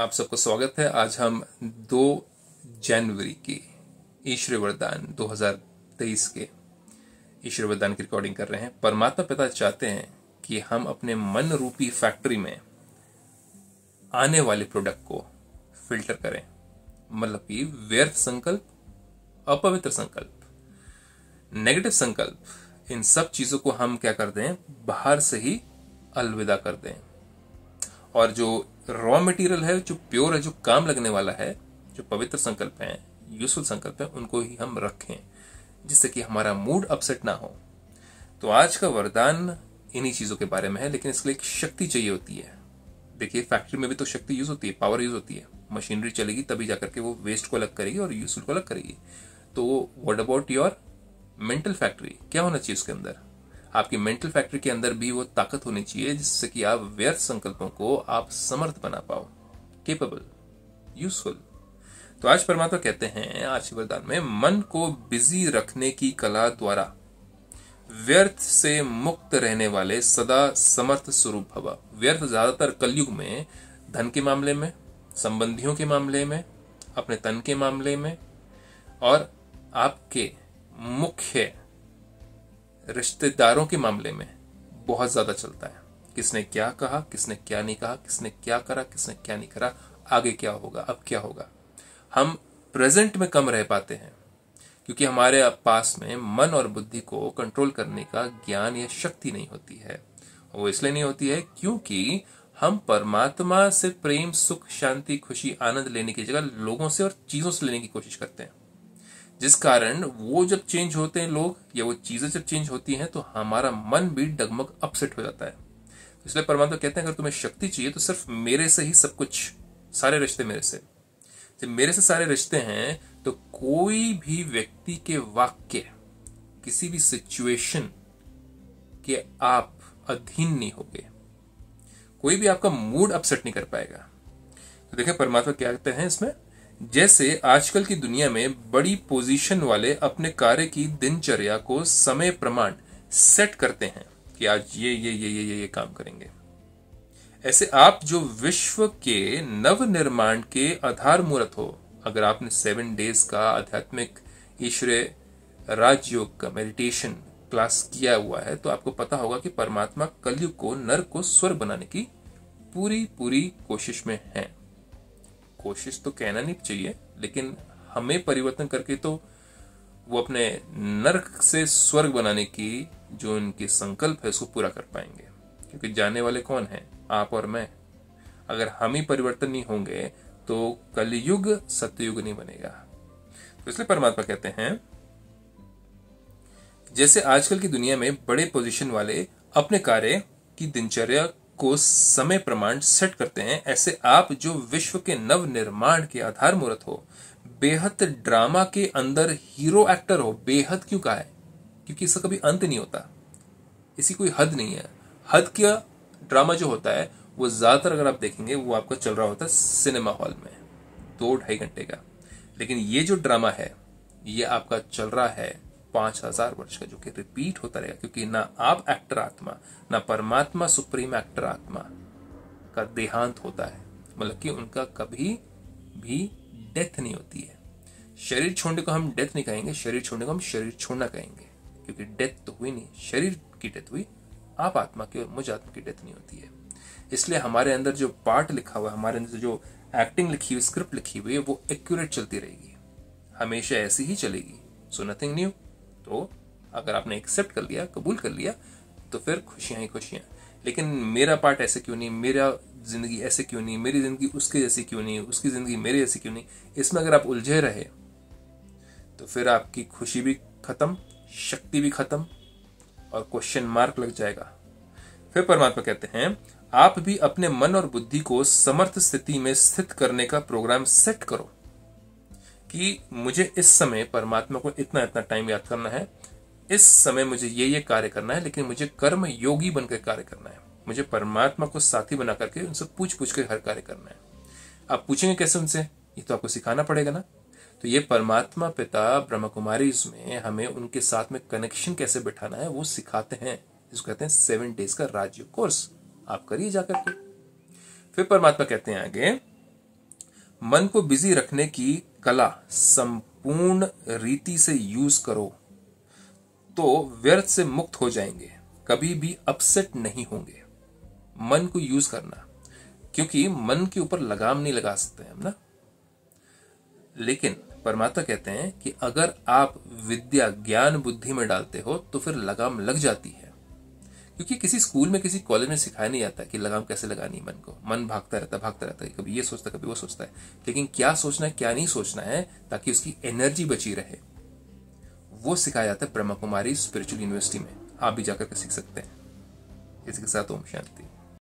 आप सबका स्वागत है आज हम 2 जनवरी के ईश्वर वरदान 2023 के ईश्वर वरदान की रिकॉर्डिंग कर रहे हैं परमात्मा पिता चाहते हैं कि हम अपने मन रूपी फैक्ट्री में आने वाले प्रोडक्ट को फिल्टर करें मतलब कि व्यर्थ संकल्प अपवित्र संकल्प नेगेटिव संकल्प इन सब चीजों को हम क्या कर दें बाहर से ही अलविदा कर दें और जो रॉ मटेरियल है जो प्योर है जो काम लगने वाला है जो पवित्र संकल्प है यूजफुल संकल्प है उनको ही हम रखें जिससे कि हमारा मूड अपसेट ना हो तो आज का वरदान इन्हीं चीज़ों के बारे में है लेकिन इसके लिए एक शक्ति चाहिए होती है देखिए फैक्ट्री में भी तो शक्ति यूज़ होती है पावर यूज़ होती है मशीनरी चलेगी तभी जाकर के वो वेस्ट को अलग करेगी और यूजफुल को अलग करेगी तो what about your mental factory क्या होना चाहिए उसके अंदर आपकी मेंटल फैक्ट्री के अंदर भी वो ताकत होनी चाहिए जिससे कि आप व्यर्थ संकल्पों को आप समर्थ बना पाओ केपेबल यूजफुल तो आज परमात्मा कहते हैं आज के वरदान में मन को बिजी रखने की कला द्वारा व्यर्थ से मुक्त रहने वाले सदा समर्थ स्वरूप हवा व्यर्थ ज्यादातर कलयुग में धन के मामले में संबंधियों के मामले में अपने तन के मामले में और आपके मुख्य रिश्तेदारों के मामले में बहुत ज्यादा चलता है किसने क्या कहा किसने क्या नहीं कहा किसने क्या करा किसने क्या नहीं करा आगे क्या होगा अब क्या होगा हम प्रेजेंट में कम रह पाते हैं क्योंकि हमारे पास में मन और बुद्धि को कंट्रोल करने का ज्ञान या शक्ति नहीं होती है वो इसलिए नहीं होती है क्योंकि हम परमात्मा से प्रेम सुख शांति खुशी आनंद लेने की जगह लोगों से और चीजों से लेने की कोशिश करते हैं जिस कारण वो जब चेंज होते हैं लोग या वो चीज़ें जब चेंज होती हैं तो हमारा मन भी डगमग अपसेट हो जाता है तो इसलिए परमात्मा कहते हैं अगर तुम्हें शक्ति चाहिए तो सिर्फ मेरे से ही सब कुछ सारे रिश्ते मेरे से जब मेरे से सारे रिश्ते हैं तो कोई भी व्यक्ति के वाक्य किसी भी सिचुएशन के आप अधीन नहीं होगे कोई भी आपका मूड अपसेट नहीं कर पाएगा तो देखें परमात्मा क्या कहते हैं इसमें जैसे आजकल की दुनिया में बड़ी पोजीशन वाले अपने कार्य की दिनचर्या को समय प्रमाण सेट करते हैं कि आज ये ये ये ये ये, ये काम करेंगे ऐसे आप जो विश्व के नव निर्माण के आधार मूर्त हो अगर आपने सेवन डेज का आध्यात्मिक ईश्वरीय राजयोग का मेडिटेशन क्लास किया हुआ है तो आपको पता होगा कि परमात्मा कलयुग को नर को स्वर बनाने की पूरी पूरी कोशिश में है कोशिश तो कहना नहीं चाहिए लेकिन हमें परिवर्तन करके तो वो अपने नर्क से स्वर्ग बनाने की जो उनके संकल्प है उसको पूरा कर पाएंगे क्योंकि जाने वाले कौन है आप और मैं अगर हम ही परिवर्तन नहीं होंगे तो कलयुग सत्ययुग नहीं बनेगा तो इसलिए परमात्मा कहते हैं जैसे आजकल की दुनिया में बड़े पोजीशन वाले अपने कार्य की दिनचर्या को समय प्रमाण सेट करते हैं ऐसे आप जो विश्व के नव निर्माण के आधार मुहूर्त हो बेहद ड्रामा के अंदर हीरो एक्टर हो बेहद क्यों कहा है क्योंकि इसका कभी अंत नहीं होता इसी कोई हद नहीं है हद क्या ड्रामा जो होता है वो ज़्यादातर अगर आप देखेंगे वो आपका चल रहा होता है सिनेमा हॉल में दो ढाई घंटे का लेकिन ये जो ड्रामा है ये आपका चल रहा है पांच हजार वर्ष का जो कि रिपीट होता रहेगा क्योंकि ना आप एक्टर आत्मा ना परमात्मा सुप्रीम एक्टर आत्मा का देहांत होता है मतलब कि उनका कभी भी डेथ नहीं होती है शरीर छोड़ने को हम डेथ नहीं कहेंगे शरीर छोड़ने को हम शरीर छोड़ना कहेंगे क्योंकि डेथ तो हुई नहीं शरीर की डेथ हुई आप आत्मा की और मुझ आत्मा की डेथ नहीं होती है इसलिए हमारे अंदर जो पार्ट लिखा हुआ है हमारे अंदर जो एक्टिंग लिखी हुई स्क्रिप्ट लिखी हुई है वो एक्यूरेट चलती रहेगी हमेशा ऐसी ही चलेगी सो नथिंग न्यू तो अगर आपने एक्सेप्ट कर लिया कबूल कर लिया तो फिर खुशियां ही खुशियां लेकिन मेरा पार्ट ऐसे क्यों नहीं मेरा जिंदगी ऐसे क्यों नहीं मेरी जिंदगी उसके जैसी क्यों नहीं उसकी जिंदगी मेरे जैसी क्यों नहीं इसमें अगर आप उलझे रहे तो फिर आपकी खुशी भी खत्म शक्ति भी खत्म और क्वेश्चन मार्क लग जाएगा फिर परमात्मा कहते हैं आप भी अपने मन और बुद्धि को समर्थ स्थिति में स्थित करने का प्रोग्राम सेट करो कि मुझे इस समय परमात्मा को इतना इतना टाइम याद करना है इस समय मुझे ये ये कार्य करना है लेकिन मुझे कर्म योगी बनकर कार्य करना है मुझे परमात्मा को साथी बना करके उनसे पूछ पूछ कर हर कार्य करना है आप पूछेंगे कैसे उनसे ये तो आपको सिखाना पड़ेगा ना तो ये परमात्मा पिता ब्रह्म कुमारी में हमें उनके साथ में कनेक्शन कैसे बैठाना है वो सिखाते हैं जिसको कहते हैं सेवन डेज का राज्य कोर्स आप करिए जाकर के फिर परमात्मा कहते हैं आगे मन को बिजी रखने की कला संपूर्ण रीति से यूज करो तो व्यर्थ से मुक्त हो जाएंगे कभी भी अपसेट नहीं होंगे मन को यूज करना क्योंकि मन के ऊपर लगाम नहीं लगा सकते हम ना लेकिन परमात्मा कहते हैं कि अगर आप विद्या ज्ञान बुद्धि में डालते हो तो फिर लगाम लग जाती है क्योंकि किसी स्कूल में किसी कॉलेज में सिखाया नहीं जाता कि लगाम कैसे लगानी है मन को मन भागता रहता है भागता रहता है कभी ये सोचता है कभी वो सोचता है लेकिन क्या सोचना है क्या नहीं सोचना है ताकि उसकी एनर्जी बची रहे वो सिखाया जाता है ब्रह्मा कुमारी स्पिरिचुअल यूनिवर्सिटी में आप भी जाकर के सीख सकते हैं इसके साथ ओम शांति